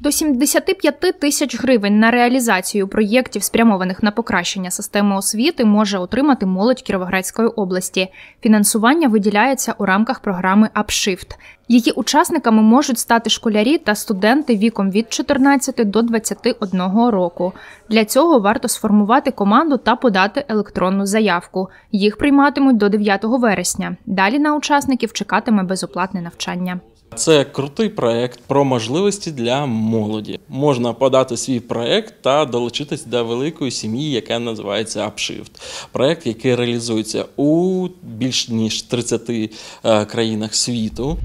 До 75 тисяч гривень на реалізацію проєктів, спрямованих на покращення системи освіти, може отримати молодь Кіровоградської області. Фінансування виділяється у рамках програми «Апшифт». Її учасниками можуть стати школярі та студенти віком від 14 до 21 року. Для цього варто сформувати команду та подати електронну заявку. Їх прийматимуть до 9 вересня. Далі на учасників чекатиме безоплатне навчання. Це крутий проект про можливості для молоді. Можна подати свій проект та долучитись до великої сім'ї, яка називається Upshift. Проект, який реалізується у більш ніж 30 е, країнах світу.